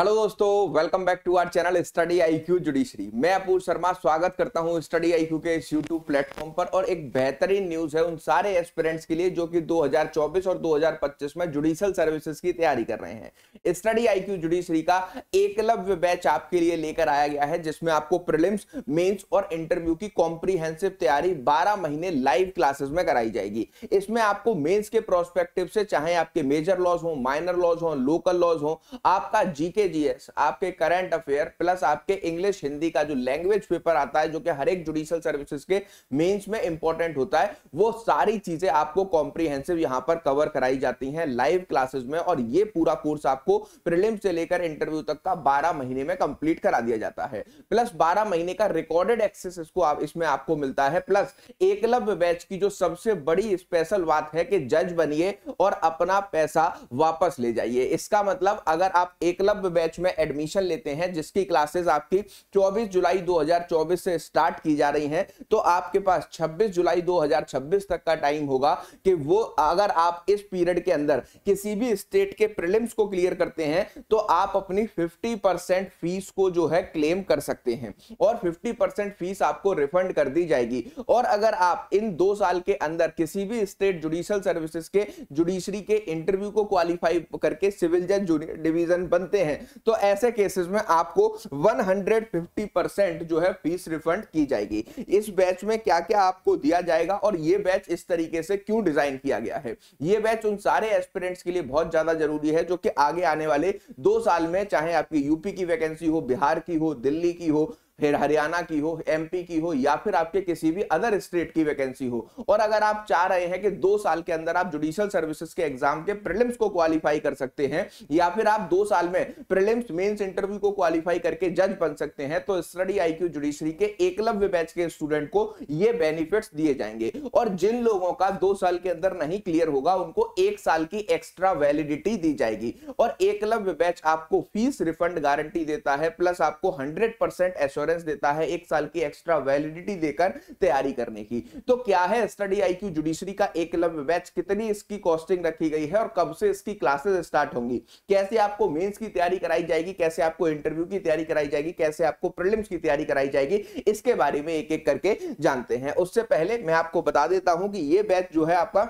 hello दोस्तों welcome back to our channel study IQ judiciary मैं अपूर शर्मा स्वागत करता हूं स्टडी आईक्यू के इस यूट्यूब प्लेटफॉर्म पर और एक बेहतरीन न्यूज है उन सारे एस्पिरेंट्स के लिए जो कि 2024 और 2025 में जुडिशियल सर्विसेज की तैयारी कर रहे हैं स्टडी आईक्यू जुडिशरी का एकलव्य बैच आपके लिए लेकर आया गया है जिसमें आपको प्रिलिम्स मेन्स और इंटरव्यू की कॉम्प्रीहेंसिव तैयारी बारह महीने लाइव क्लासेस में कराई जाएगी इसमें आपको मेन्स के प्रोस्पेक्टिव से चाहे आपके मेजर लॉज हो माइनर लॉज हो लोकल लॉज हो आपका जीके जीएस आपके करंट अफेयर प्लस आपके इंग्लिश हिंदी का जो लैंग्वेज पेपर आता है जो कि हर एक जुडिशियल सर्विसेज के मेंस में इंपॉर्टेंट होता है वो सारी चीजें आपको कॉम्प्रिहेंसिव यहां पर कवर कराई जाती हैं लाइव क्लासेस में और ये पूरा कोर्स आपको प्रिलिम से लेकर इंटरव्यू तक का बारह महीने में कंप्लीट करा दिया जाता है प्लस बारह महीने का रिकॉर्डेड एक्सेस इसको आप इसमें आपको मिलता है प्लस एकलव्य बैच की जो सबसे बड़ी स्पेशल बात है कि जज बनिए और अपना पैसा वापस ले जाइए इसका मतलब अगर आप एकलव्य बैच में एडमिशन लेते हैं जिसकी क्लासेस आपकी 24 जुलाई 2024 से स्टार्ट की जा रही हैं तो आपके पास 26 जुलाई 2026 तक का टाइम होगा कि वो अगर आप इस पीरियड के अंदर किसी भी स्टेट के प्रिलिम्स को क्लियर करते हैं तो आप अपनी 50% फीस को जो है क्लेम कर सकते हैं और 50% फीस आपको रिफंड कर दी जाएगी और अगर आप इन दो साल के अंदर किसी भी स्टेट जुडिशियल सर्विसेज के जुडिशरी के इंटरव्यू को क्वालिफाई करके सिविल जज डिवीजन बनते हैं तो ऐसे केसेस में आपको 150 परसेंट जो है फीस रिफंड की जाएगी इस बैच में क्या क्या आपको दिया जाएगा और ये बैच इस तरीके से क्यों डिजाइन किया गया है ये बैच उन सारे एस्पिरेंट्स के लिए बहुत ज्यादा जरूरी है जो कि आगे आने वाले दो साल में चाहे आपकी यूपी की वैकेंसी हो बिहार की हो दिल्ली की हो फिर हरियाणा की हो एमपी की हो या फिर आपके किसी भी अदर स्टेट की वैकेंसी हो और अगर आप चाह रहे हैं कि दो साल के अंदर आप जुडिशियल सर्विसेज के एग्जाम के प्रिलिम्स को क्वालिफाई कर सकते हैं या फिर आप दो साल में प्रिलिम्स मेंस इंटरव्यू को क्वालिफाई करके जज बन सकते हैं तो स्टडी आईक्यू जुडिशरी के एकलव्य बैच के स्टूडेंट को ये बेनिफिट्स दिए जाएंगे और जिन लोगों का दो साल के अंदर नहीं क्लियर होगा उनको एक साल की एक्स्ट्रा वैलिडिटी दी जाएगी और एकलव्य बैच आपको फीस रिफंड गारंटी देता है प्लस आपको हंड्रेड परसेंट एश्योरेंस देता है एक साल की एक्स्ट्रा वैलिडिटी देकर तैयारी करने की तो क्या है स्टडी आई क्यू जुडिशरी का एक लव्य बैच कितनी इसकी कॉस्टिंग रखी गई है और कब से इसकी क्लासेस स्टार्ट होंगी कैसे आपको मेन्स की तैयारी कराई जाएगी कैसे आपको इंटरव्यू की तैयारी कराई जाएगी कैसे आपको प्रिलिम्स की तैयारी कराई जाएगी इसके बारे में एक एक करके जानते हैं उससे पहले मैं आपको बता देता हूं कि ये बैच जो है आपका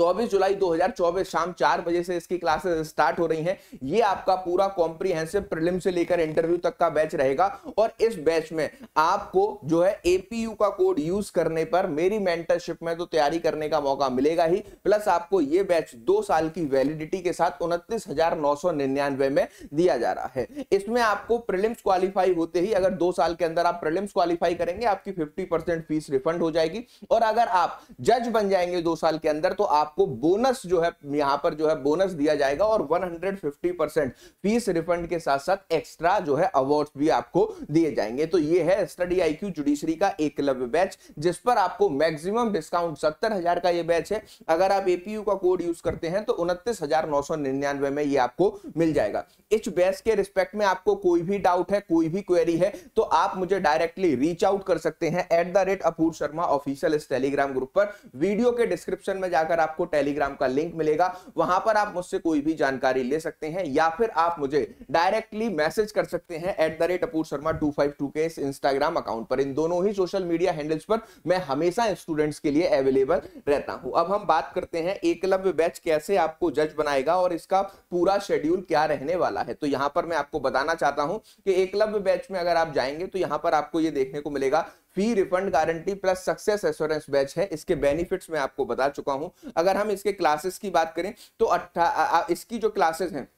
चौबीस जुलाई 2024 शाम चार बजे से इसकी क्लासेस स्टार्ट हो रही हैं ये आपका पूरा कॉम्प्रीहेंसिव प्रिलिम से लेकर इंटरव्यू तक का बैच रहेगा और इस बैच में आपको जो है एपीयू का कोड यूज करने पर मेरी मेंटरशिप में तो तैयारी करने का मौका मिलेगा ही प्लस आपको ये बैच दो साल की वैलिडिटी के साथ उनतीस में दिया जा रहा है इसमें आपको प्रिलिम्स क्वालिफाई होते ही अगर दो साल के अंदर आप प्रिलिम्स क्वालिफाई करेंगे आपकी फिफ्टी फीस रिफंड हो जाएगी और अगर आप जज बन जाएंगे दो साल के अंदर तो आप आपको बोनस जो है यहां पर जो है बोनस दिया जाएगा और 150 परसेंट फीस रिफंड के साथ साथ एक्स्ट्रा जो है अवार्ड भी आपको दिए जाएंगे तो ये है स्टडी आईक्यू जुडिशरी का एकलव्य बैच जिस पर आपको मैक्सिमम डिस्काउंट सत्तर हजार का ये बैच है अगर आप एपीयू का कोड यूज करते हैं तो उनतीस में ये आपको मिल जाएगा इस बैच के रिस्पेक्ट में आपको कोई भी डाउट है कोई भी क्वेरी है तो आप मुझे डायरेक्टली रीच आउट कर सकते हैं at the rate Apoorv Sharma official इस टेलीग्राम ग्रुप पर वीडियो के डिस्क्रिप्शन में जाकर आप आपको टेलीग्राम का लिंक मिलेगा वहां पर आप मुझसे कोई भी जानकारी ले सकते हैं या फिर आप मुझे डायरेक्टली मैसेज कर सकते हैं at the rate Apoorv Sharma two five two के इंस्टाग्राम अकाउंट पर इन दोनों ही सोशल मीडिया हैंडल्स पर मैं हमेशा स्टूडेंट्स के लिए अवेलेबल रहता हूं अब हम बात करते हैं एकलव्य बैच कैसे आपको जज बनाएगा और इसका पूरा शेड्यूल क्या रहने वाला है तो यहां पर मैं आपको बताना चाहता हूं कि एकलव्य बैच में अगर आप जाएंगे तो यहां पर आपको ये देखने को मिलेगा fee refund guarantee plus success assurance batch है इसके बेनिफिट्स मैं आपको बता चुका हूं अगर हम इसके क्लासेस की बात करें तो अट्ठा इसकी जो क्लासेस हैं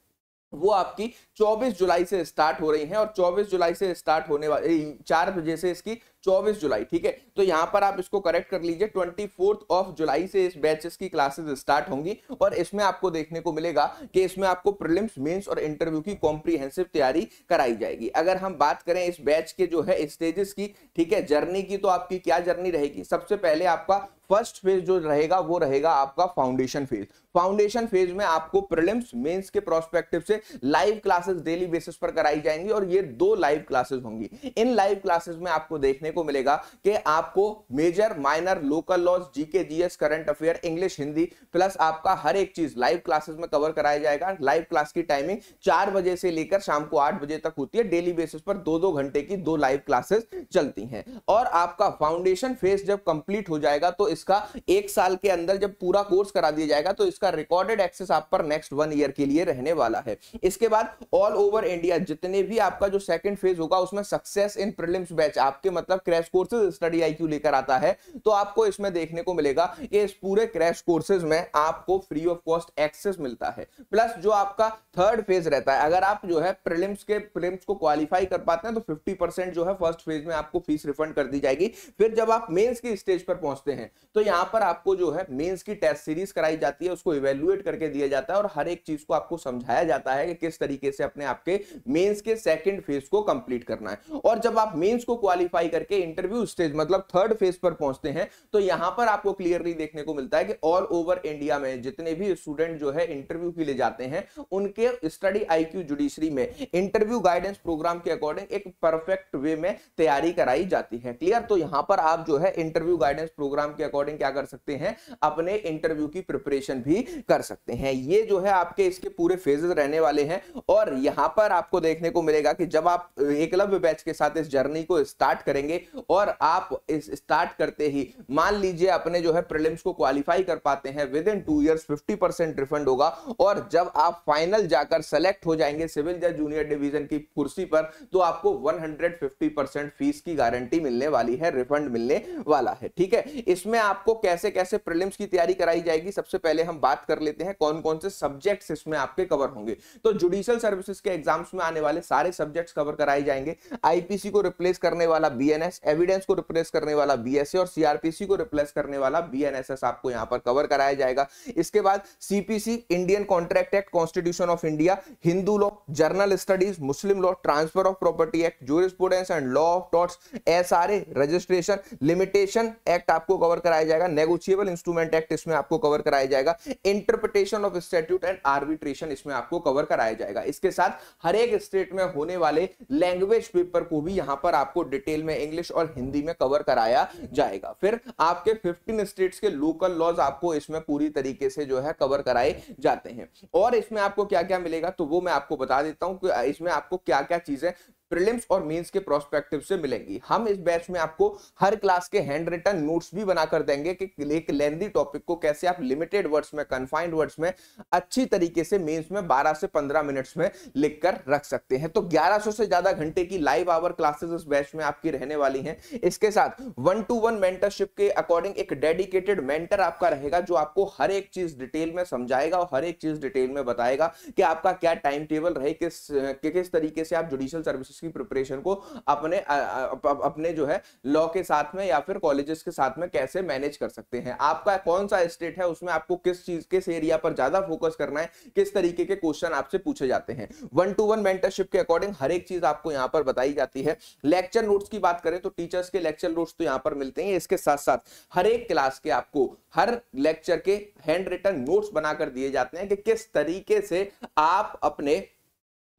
वो आपकी 24 जुलाई से स्टार्ट हो रही हैं और 24 जुलाई से स्टार्ट होने वाली चार बजे से इसकी 24 जुलाई ठीक है तो यहां पर आप इसको करेक्ट कर लीजिए ट्वेंटी ऑफ जुलाई से इस बैचेस की क्लासेस स्टार्ट होंगी और इसमें आपको देखने को मिलेगा कि इसमें आपको प्रिलिम्स मेंस और इंटरव्यू की कॉम्प्रीहेंसिव तैयारी कराई जाएगी अगर हम बात करें इस बैच के जो है स्टेजेस की ठीक है जर्नी की तो आपकी क्या जर्नी रहेगी सबसे पहले आपका फर्स्ट फेज जो रहेगा वो रहेगा आपका फाउंडेशन फेज फाउंडेशन फेज में आपको प्रिलिम्स मेंस के प्रोस्पेक्टिव से लाइव क्लासेस डेली बेसिस पर कराई जाएंगी और ये दो लाइव क्लासेस होंगी इन लाइव क्लासेस में आपको देखने को मिलेगा कि आपको major minor local laws GK GS current affair English Hindi plus आपका हर एक चीज लाइव क्लासेस में कवर कराया जाएगा लाइव क्लास की टाइमिंग चार बजे से लेकर शाम को आठ बजे तक होती है डेली बेसिस पर दो दो घंटे की दो लाइव क्लासेस चलती हैं और आपका फाउंडेशन फेज जब कंप्लीट हो जाएगा तो इसका एक साल के अंदर जब पूरा कोर्स करा दिया जाएगा तो इसका रिकॉर्डेड एक्सेस आप पर नेक्स्ट वन ईयर के लिए रहने वाला है इसके बाद ऑल ओवर इंडिया जितने भी आपका जो सेकेंड फेज होगा उसमें सक्सेस इन प्रिलिम्स बैच आपके मतलब मतलब क्रैश कोर्सेज स्टडी आईक्यू लेकर आता है तो आपको इसमें देखने को मिलेगा इस पूरे क्रैश कोर्सेज में आपको फ्री ऑफ कॉस्ट एक्सेस मिलता है प्लस जो आपका थर्ड फेज रहता है अगर आप जो है प्रिलिम्स के प्रिलिम्स को क्वालिफाई कर पाते हैं तो 50 परसेंट जो है फर्स्ट फेज में आपको फीस रिफंड कर दी जाएगी फिर जब आप मेंस की स्टेज पर पहुंचते हैं तो यहाँ पर आपको जो है मेंस की टेस्ट सीरीज कराई जाती है उसको इवेल्युएट करके दिया जाता है और हर एक चीज को आपको समझाया जाता है कि किस तरीके से अपने आपके मेन्स के सेकेंड फेज को कंप्लीट करना है और जब आप मेन्स को क्वालिफाई करके इंटरव्यू स्टेज मतलब थर्ड फेज पर पहुंचते हैं तो यहां पर आपको क्लियरली देखने को मिलता है कि ऑल ओवर इंडिया में जितने भी स्टूडेंट जो है इंटरव्यू के लिए जाते हैं उनके स्टडी आईक्यू जुडिशरी में इंटरव्यू गाइडेंस प्रोग्राम के अकॉर्डिंग एक परफेक्ट वे में तैयारी कराई जाती है क्लियर तो यहां पर आप जो है इंटरव्यू गाइडेंस प्रोग्राम के अकॉर्डिंग क्या कर सकते हैं अपने इंटरव्यू की प्रिपरेशन भी कर सकते हैं ये जो है आपके इसके पूरे फेजेस रहने वाले हैं और यहां पर आपको देखने को मिलेगा कि जब आप एकलव्य बैच के साथ इस जर्नी को स्टार्ट करेंगे और आप स्टार्ट करते ही मान लीजिए अपने जो है प्रीलिम्स को क्वालिफाई कर पाते हैं within two years 50 percent refund होगा और जब आप फाइनल जाकर सेलेक्ट हो जाएंगे सिविल जज जूनियर डिवीजन की कुर्सी पर तो आपको 150 परसेंट फीस की गारंटी मिलने वाली है रिफंड मिलने वाला है ठीक है इसमें आपको कैसे कैसे प्रिलिम्स की तैयारी कराई जाएगी सबसे पहले हम बात कर लेते हैं कौन कौन से सब्जेक्ट इसमें आपके कवर होंगे तो जुडिशियल सर्विसेज के एग्जाम्स में आने वाले सारे सब्जेक्ट्स कवर कराए जाएंगे आईपीसी को रिप्लेस करने वाला बी बीएनएस एविडेंस को रिप्लेस करने वाला बीएसए और सीआरपीसी को रिप्लेस करने वाला बीएनएसएस आपको यहां पर कवर कराया जाएगा इसके बाद CPC Indian contract act constitution of India Hindu law general studies Muslim law transfer of property act jurisprudence and law of torts S registration limitation act आपको कवर कराया जाएगा नेगोशियबल इंस्ट्रूमेंट एक्ट इसमें आपको कवर कराया जाएगा interpretation of statute and arbitration इसमें आपको cover कराया जाएगा इसके साथ हर एक स्टेट में होने वाले लैंग्वेज पेपर को भी यहां पर आपको डिटेल में इंग्लिश इंग्लिश और हिंदी में कवर कराया जाएगा फिर आपके 15 स्टेट्स के लोकल लॉज आपको इसमें पूरी तरीके से जो है कवर कराए जाते हैं और इसमें आपको क्या क्या मिलेगा तो वो मैं आपको बता देता हूँ इसमें आपको क्या क्या चीजें प्रिलिम्स और मेंस के प्रोस्पेक्टिव से मिलेंगी हम इस बैच में आपको हर क्लास के हैंड रिटर्न नोट्स भी बनाकर देंगे कि एक लेंदी टॉपिक को कैसे आप लिमिटेड वर्ड्स में कन्फाइंड वर्ड्स में अच्छी तरीके से मेंस में 12 से 15 मिनट्स में लिख कर रख सकते हैं तो 1100 से ज्यादा घंटे की लाइव आवर क्लासेस इस बैच में आपकी रहने वाली है इसके साथ वन टू वन मेंटरशिप के अकॉर्डिंग एक डेडिकेटेड मेंटर आपका रहेगा जो आपको हर एक चीज डिटेल में समझाएगा और हर एक चीज डिटेल में बताएगा कि आपका क्या टाइम टेबल रहे किस किस तरीके से आप जुडिशियल सर्विस की प्रिपरेशन को अपने अपने जो है लॉ के साथ में या फिर कॉलेजेस के साथ में कैसे मैनेज कर सकते हैं आपका कौन सा स्टेट है उसमें आपको किस चीज के एरिया पर ज्यादा फोकस करना है किस तरीके के क्वेश्चन आपसे पूछे जाते हैं वन टू वन मेंटरशिप के अकॉर्डिंग हर एक चीज आपको यहाँ पर बताई जाती है लेक्चर नोट्स की बात करें तो टीचर्स के लेक्चर नोट्स तो यहाँ पर मिलते हैं इसके साथ साथ हर एक क्लास के आपको हर लेक्चर के हैंड रिटर्न नोट्स बनाकर दिए जाते हैं कि किस तरीके से आप अपने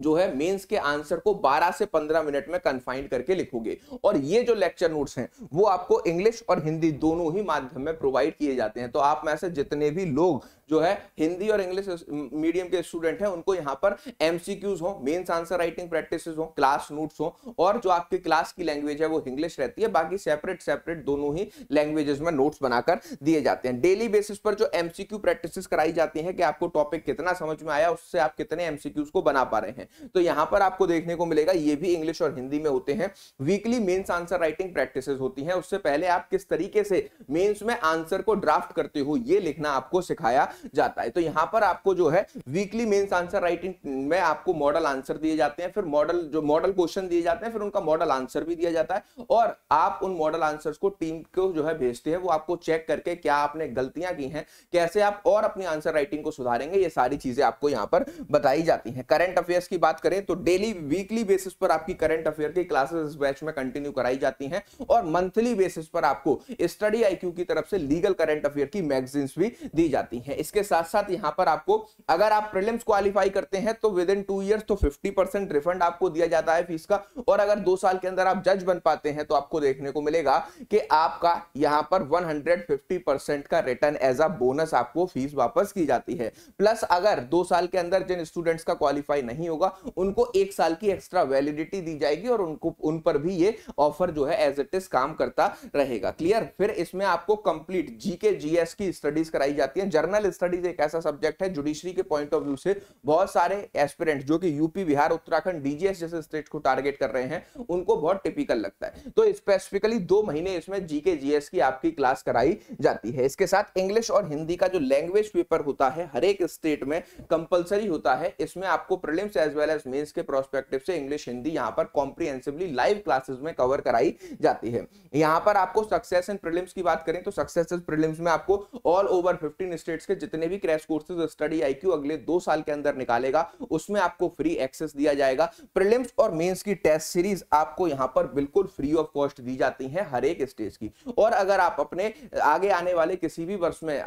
जो है मेंस के आंसर को 12 से 15 मिनट में कन्फाइंड करके लिखोगे और ये जो लेक्चर नोट्स हैं वो आपको इंग्लिश और हिंदी दोनों ही माध्यम में प्रोवाइड किए जाते हैं तो आप में से जितने भी लोग जो है हिंदी और इंग्लिश मीडियम के स्टूडेंट हैं उनको यहाँ पर एमसीक्यूज हो मेन्स आंसर राइटिंग प्रैक्टिस हो क्लास नोट्स हो और जो आपकी क्लास की लैंग्वेज है वो इंग्लिश रहती है बाकी सेपरेट सेपरेट दोनों ही लैंग्वेजेस में नोट्स बनाकर दिए जाते हैं डेली बेसिस पर जो एमसीक्यू प्रैक्टिस कराई जाती है कि आपको टॉपिक कितना समझ में आया उससे आप कितने एमसीक्यूज को बना पा रहे हैं तो यहाँ पर आपको देखने को मिलेगा ये भी इंग्लिश और हिंदी में होते हैं weekly mains answer writing practice होती है उससे पहले आप किस तरीके से मेन्स में आंसर को ड्राफ्ट करते हो ये लिखना आपको सिखाया जाता है तो यहां पर आपको जो है वीकली मेन्स आंसर राइटिंग में आपको मॉडल आंसर दिए जाते हैं फिर मॉडल जो मॉडल क्वेश्चन दिए जाते हैं फिर उनका मॉडल आंसर भी दिया जाता है और आप उन मॉडल आंसर को टीम को जो है भेजते हैं वो आपको चेक करके क्या आपने गलतियां की हैं कैसे आप और अपनी आंसर राइटिंग को सुधारेंगे ये सारी चीजें आपको यहाँ पर बताई जाती है करंट अफेयर्स की बात करें तो डेली वीकली बेसिस पर आपकी करंट अफेयर की क्लासेस बैच में कंटिन्यू कराई जाती हैं और मंथली बेसिस पर आपको स्टडी आईक्यू की तरफ से लीगल करंट अफेयर की मैगजीन्स भी दी जाती हैं इसके साथ साथ यहाँ पर आपको अगर आप प्रिलिम्स क्वालिफाई करते हैं तो विद इन टू ईयर्स तो 50 परसेंट रिफंड आपको दिया जाता है फीस का और अगर दो साल के अंदर आप जज बन पाते हैं तो आपको देखने को मिलेगा कि आपका यहाँ पर 150 परसेंट का रिटर्न एज अ बोनस आपको फीस वापस की जाती है प्लस अगर दो साल के अंदर जिन स्टूडेंट्स का क्वालिफाई नहीं होगा उनको एक साल की एक्स्ट्रा वैलिडिटी दी जाएगी और उनको उन पर भी ये ऑफर जो है एज इट इज काम करता रहेगा क्लियर फिर इसमें आपको कंप्लीट जीके जीएस की स्टडीज कराई जाती है जर्नल स्टडीज एक ऐसा सब्जेक्ट है जुडिशरी के पॉइंट ऑफ व्यू से बहुत सारे एस्पिरेंट जो कि यूपी बिहार उत्तराखंड डीजीएस जैसे स्टेट को टारगेट कर रहे हैं उनको बहुत टिपिकल लगता है तो स्पेसिफिकली दो महीने इसमें जीके जीएस की आपकी क्लास कराई जाती है इसके साथ इंग्लिश और हिंदी का जो लैंग्वेज पेपर होता है हर एक स्टेट में कंपल्सरी होता है इसमें आपको prelims as well as mains के प्रोस्पेक्टिव से इंग्लिश हिंदी यहाँ पर कॉम्प्रीहेंसिवली लाइव क्लासेस में कवर कराई जाती है यहाँ पर आपको सक्सेस एंड प्रिलिम्स की बात करें तो सक्सेस एंड प्रिलिम्स में आपको ऑल ओवर फिफ्टीन स्टेट्स के जितने भी क्रैश कोर्सेज स्टडी आईक्यू अगले दो साल के अंदर निकालेगा उसमें आपको फ्री एक्सेस दिया जाएगा प्रिलिम्स और मेंस की टेस्ट सीरीज आपको यहाँ पर बिल्कुल फ्री ऑफ कॉस्ट दी जाती है हर एक स्टेज की और अगर आप अपने आगे आने वाले किसी भी वर्ष में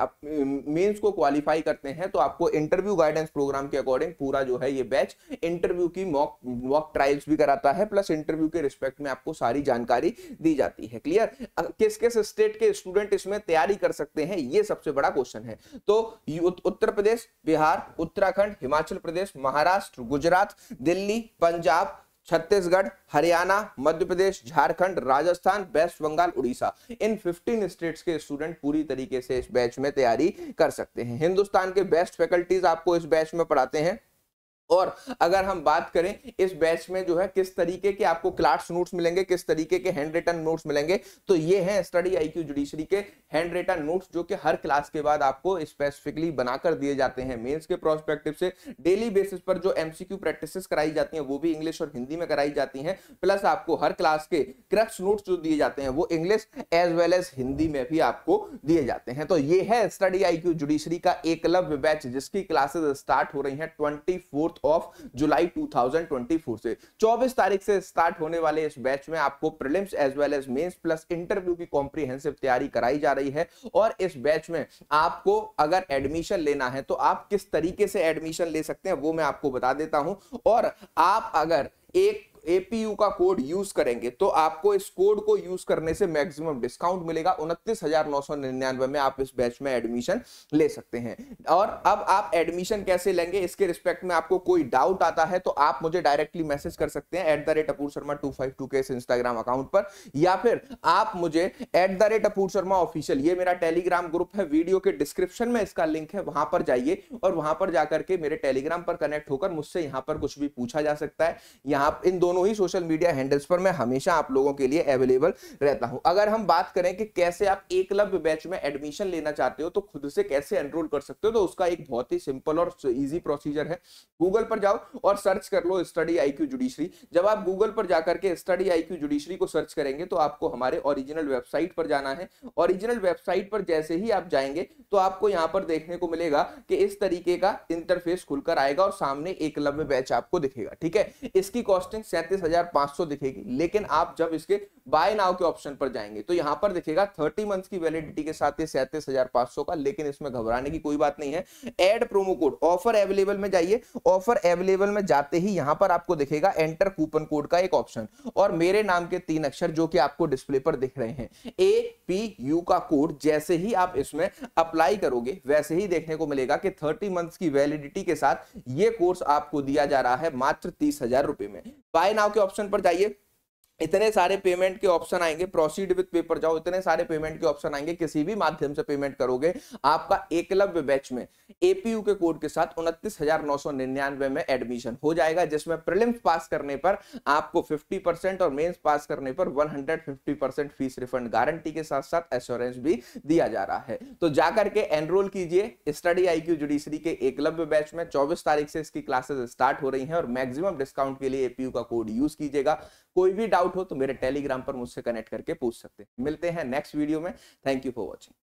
मेन्स को क्वालिफाई करते हैं तो आपको इंटरव्यू गाइडेंस प्रोग्राम के अकॉर्डिंग पूरा जो है ये बैच इंटरव्यू की मॉक मॉक ट्रायल्स भी कराता है प्लस इंटरव्यू के रिस्पेक्ट में आपको सारी जानकारी दी जाती है क्लियर किस किस स्टेट के स्टूडेंट इसमें तैयारी कर सकते हैं ये सबसे बड़ा क्वेश्चन है तो उत्तर प्रदेश बिहार उत्तराखंड हिमाचल प्रदेश महाराष्ट्र गुजरात दिल्ली पंजाब छत्तीसगढ़ हरियाणा मध्य प्रदेश झारखंड राजस्थान वेस्ट बंगाल उड़ीसा इन 15 स्टेट्स के स्टूडेंट पूरी तरीके से इस बैच में तैयारी कर सकते हैं हिंदुस्तान के बेस्ट फैकल्टीज आपको इस बैच में पढ़ाते हैं और अगर हम बात करें इस बैच में जो है किस तरीके के आपको क्लास नोट्स मिलेंगे किस तरीके के हैंड रिटन नोट्स मिलेंगे तो ये हैं स्टडी आईक्यू जुडिशरी के हैंड रिटन नोट्स जो कि हर क्लास के बाद आपको स्पेसिफिकली बनाकर दिए जाते हैं मेंस के प्रोस्पेक्टिव से डेली बेसिस पर जो एमसीक्यू प्रैक्टिस कराई जाती है वो भी इंग्लिश और हिंदी में कराई जाती है प्लस आपको हर क्लास के क्रक्स नोट्स जो दिए जाते हैं वो English as well as Hindi में भी आपको दिए जाते हैं तो ये है स्टडी आई जुडिशरी का एकलव्य बैच जिसकी क्लासेज स्टार्ट हो रही है ट्वेंटी ऑफ जुलाई 2024 से 24 तारीख से स्टार्ट होने वाले इस बैच में आपको prelims as well as mains plus interview की कॉम्प्रिहेंसिव तैयारी कराई जा रही है और इस बैच में आपको अगर एडमिशन लेना है तो आप किस तरीके से एडमिशन ले सकते हैं वो मैं आपको बता देता हूं और आप अगर एक एपीयू का कोड यूज करेंगे तो आपको इस कोड को यूज करने से मैक्सिमम डिस्काउंट मिलेगा उनतीस में आप इस बैच में एडमिशन ले सकते हैं और अब आप एडमिशन कैसे लेंगे इसके रिस्पेक्ट में आपको कोई डाउट आता है तो आप मुझे डायरेक्टली मैसेज कर सकते हैं at the rate Apoorv Sharma two five two के इंस्टाग्राम अकाउंट पर या फिर आप मुझे at the rate Apoorv Sharma official ये मेरा टेलीग्राम ग्रुप है वीडियो के डिस्क्रिप्शन में इसका लिंक है वहां पर जाइए और वहां पर जाकर के मेरे टेलीग्राम पर कनेक्ट होकर मुझसे यहां पर कुछ भी पूछा जा सकता है यहां इन दोनों दोनों ही सोशल मीडिया हैंडल्स पर मैं हमेशा आप लोगों के लिए अवेलेबल रहता हूं अगर हम बात करें कि कैसे आप एक लव्य बैच में एडमिशन लेना चाहते हो तो खुद से कैसे एनरोल कर सकते हो तो उसका एक बहुत ही सिंपल और इजी प्रोसीजर है गूगल पर जाओ और सर्च कर लो स्टडी आई क्यू जुडिशरी जब आप गूगल पर जाकर के स्टडी आई क्यू जुडिशरी को सर्च करेंगे तो आपको हमारे ओरिजिनल वेबसाइट पर जाना है ओरिजिनल वेबसाइट पर जैसे ही आप जाएंगे तो आपको यहाँ पर देखने को मिलेगा कि इस तरीके का इंटरफेस खुलकर आएगा और सामने एकलव्य बैच आपको दिखेगा ठीक है इसकी कॉस्टिंग तैतीस हजार पांच सौ दिखेगी लेकिन आप जब इसके बाय नाव के ऑप्शन पर जाएंगे तो यहां पर दिखेगा थर्टी मंथ्स की वैलिडिटी के साथ ये सैंतीस हजार पांच सौ का लेकिन इसमें घबराने की कोई बात नहीं है add promo code offer available में जाइए ऑफर अवेलेबल में जाते ही यहां पर आपको दिखेगा एंटर कूपन कोड का एक ऑप्शन और मेरे नाम के तीन अक्षर जो कि आपको डिस्प्ले पर दिख रहे हैं ए पी यू का कोड जैसे ही आप इसमें अप्लाई करोगे वैसे ही देखने को मिलेगा कि 30 मंथ्स की वैलिडिटी के साथ ये कोर्स आपको दिया जा रहा है मात्र तीस हजार रुपए में बाय नाउ के ऑप्शन पर जाइए इतने सारे पेमेंट के ऑप्शन आएंगे प्रोसीड विथ पेपर जाओ इतने सारे पेमेंट के ऑप्शन आएंगे किसी भी माध्यम से पेमेंट करोगे आपका एकलव्य बैच में एपीयू के कोड के साथ उनतीस हजार नौ सौ निन्यानवे में एडमिशन हो जाएगा जिसमें प्रिलिम्स पास करने पर आपको 50 परसेंट और मेंस पास करने पर 150 परसेंट फीस रिफंड गारंटी के साथ साथ एश्योरेंस भी दिया जा रहा है तो जाकर के एनरोल कीजिए स्टडी आईक्यू जुडिशरी के एकलव्य बैच में चौबीस तारीख से इसकी क्लासेस स्टार्ट हो रही है और मैक्सिमम डिस्काउंट के लिए एपीयू का कोड यूज कीजिएगा कोई भी डाउट हो तो मेरे टेलीग्राम पर मुझसे कनेक्ट करके पूछ सकते हैं मिलते हैं नेक्स्ट वीडियो में थैंक यू फॉर वॉचिंग